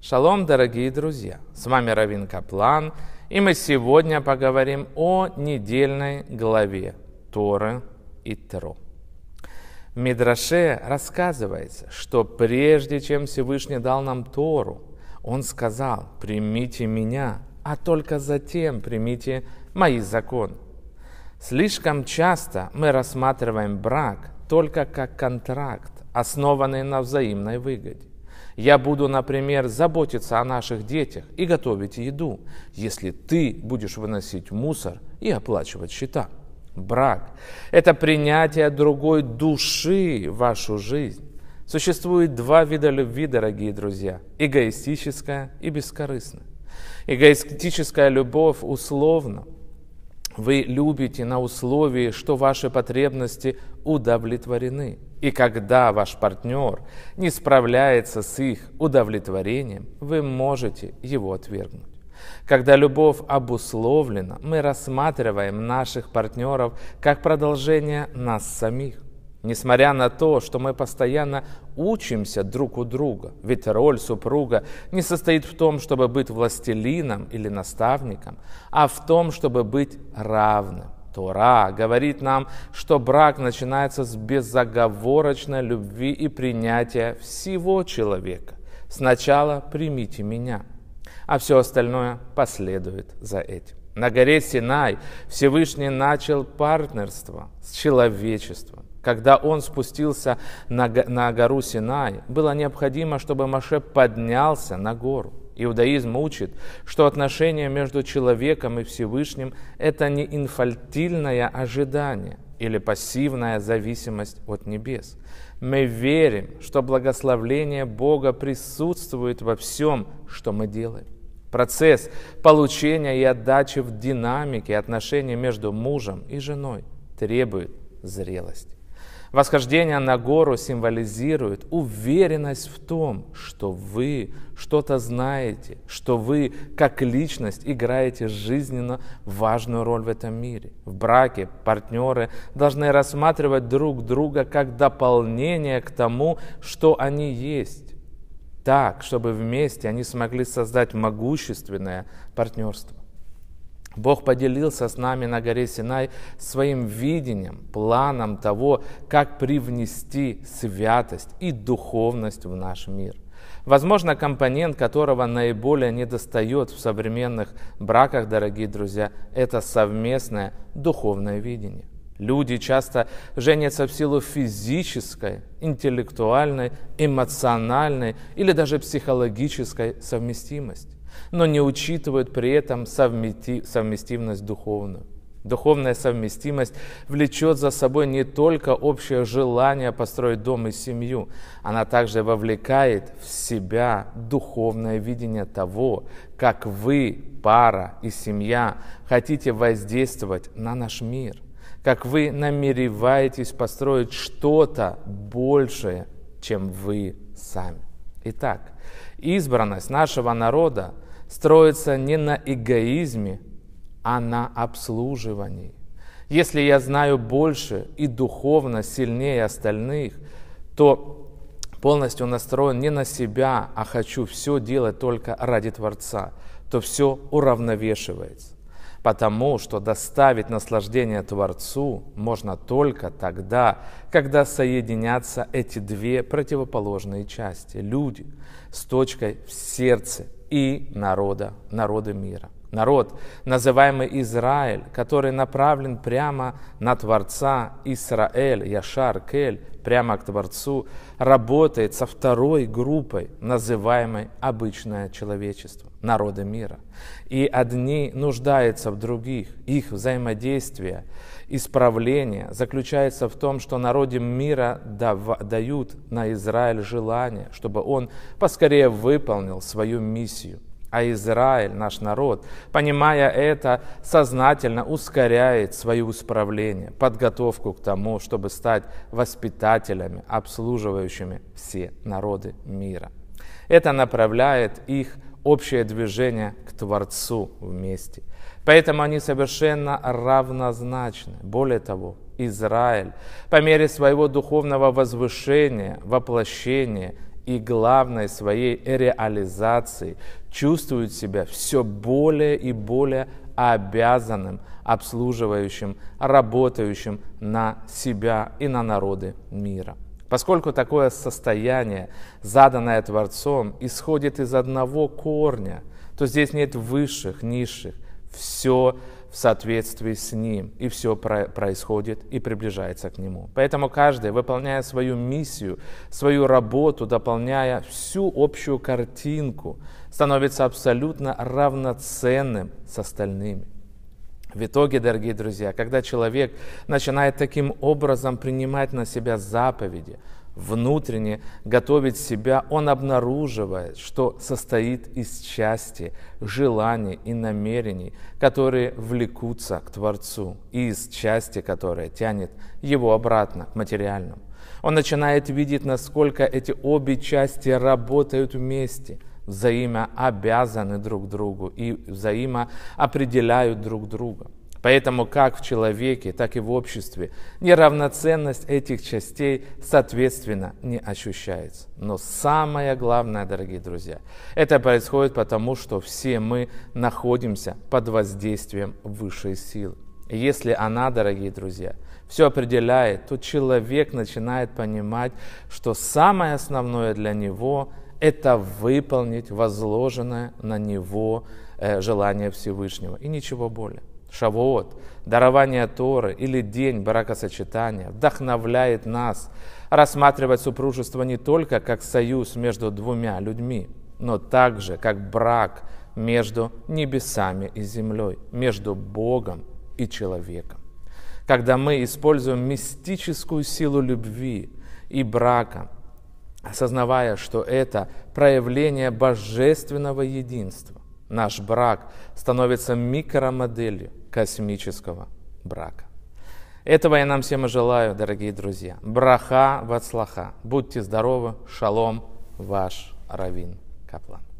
Шалом, дорогие друзья! С вами Равин Каплан, и мы сегодня поговорим о недельной главе Торы и Тро. В Мидраше рассказывается, что прежде чем Всевышний дал нам Тору, Он сказал, примите меня, а только затем примите мои законы. Слишком часто мы рассматриваем брак только как контракт, основанный на взаимной выгоде. Я буду, например, заботиться о наших детях и готовить еду, если ты будешь выносить мусор и оплачивать счета. Брак – это принятие другой души в вашу жизнь. Существует два вида любви, дорогие друзья – эгоистическая и бескорыстная. Эгоистическая любовь условна – вы любите на условии, что ваши потребности удовлетворены. И когда ваш партнер не справляется с их удовлетворением, вы можете его отвергнуть. Когда любовь обусловлена, мы рассматриваем наших партнеров как продолжение нас самих. Несмотря на то, что мы постоянно учимся друг у друга, ведь роль супруга не состоит в том, чтобы быть властелином или наставником, а в том, чтобы быть равным. Тора говорит нам, что брак начинается с безоговорочной любви и принятия всего человека. Сначала примите меня, а все остальное последует за этим. На горе Синай Всевышний начал партнерство с человечеством когда он спустился на, гору Синай, было необходимо, чтобы Маше поднялся на гору. Иудаизм учит, что отношения между человеком и Всевышним – это не инфальтильное ожидание или пассивная зависимость от небес. Мы верим, что благословление Бога присутствует во всем, что мы делаем. Процесс получения и отдачи в динамике отношений между мужем и женой требует зрелости. Восхождение на гору символизирует уверенность в том, что вы что-то знаете, что вы как личность играете жизненно важную роль в этом мире. В браке партнеры должны рассматривать друг друга как дополнение к тому, что они есть, так, чтобы вместе они смогли создать могущественное партнерство. Бог поделился с нами на горе Синай своим видением, планом того, как привнести святость и духовность в наш мир. Возможно, компонент, которого наиболее недостает в современных браках, дорогие друзья, это совместное духовное видение. Люди часто женятся в силу физической, интеллектуальной, эмоциональной или даже психологической совместимости, но не учитывают при этом совмести... совместимость духовную. Духовная совместимость влечет за собой не только общее желание построить дом и семью, она также вовлекает в себя духовное видение того, как вы, пара и семья, хотите воздействовать на наш мир – как вы намереваетесь построить что-то большее, чем вы сами. Итак, избранность нашего народа строится не на эгоизме, а на обслуживании. Если я знаю больше и духовно сильнее остальных, то полностью настроен не на себя, а хочу все делать только ради Творца, то все уравновешивается потому что доставить наслаждение Творцу можно только тогда, когда соединятся эти две противоположные части – люди с точкой в сердце и народа, народа мира народ, называемый Израиль, который направлен прямо на Творца, Исраэль, Яшар, Кель, прямо к Творцу, работает со второй группой, называемой обычное человечество, народы мира. И одни нуждаются в других, их взаимодействие, исправление заключается в том, что народе мира дают на Израиль желание, чтобы он поскорее выполнил свою миссию – а Израиль, наш народ, понимая это, сознательно ускоряет свое исправление, подготовку к тому, чтобы стать воспитателями, обслуживающими все народы мира. Это направляет их общее движение к Творцу вместе. Поэтому они совершенно равнозначны. Более того, Израиль по мере своего духовного возвышения, воплощения – и главной своей реализации чувствует себя все более и более обязанным, обслуживающим, работающим на себя и на народы мира. Поскольку такое состояние, заданное Творцом, исходит из одного корня, то здесь нет высших, низших. Все в соответствии с Ним, и все происходит и приближается к Нему. Поэтому каждый, выполняя свою миссию, свою работу, дополняя всю общую картинку, становится абсолютно равноценным с остальными. В итоге, дорогие друзья, когда человек начинает таким образом принимать на себя заповеди – внутренне готовить себя, он обнаруживает, что состоит из части желаний и намерений, которые влекутся к Творцу, и из части, которая тянет его обратно к материальному. Он начинает видеть, насколько эти обе части работают вместе, взаимообязаны друг другу и взаимоопределяют друг друга – Поэтому как в человеке, так и в обществе неравноценность этих частей, соответственно, не ощущается. Но самое главное, дорогие друзья, это происходит потому, что все мы находимся под воздействием высшей силы. если она, дорогие друзья, все определяет, то человек начинает понимать, что самое основное для него – это выполнить возложенное на него э, желание Всевышнего и ничего более. Шавуот, дарование Торы или день бракосочетания вдохновляет нас рассматривать супружество не только как союз между двумя людьми, но также как брак между небесами и землей, между Богом и человеком. Когда мы используем мистическую силу любви и брака, осознавая, что это проявление божественного единства, наш брак становится микромоделью космического брака. Этого я нам всем и желаю, дорогие друзья. Браха вацлаха. Будьте здоровы. Шалом, ваш Равин Каплан.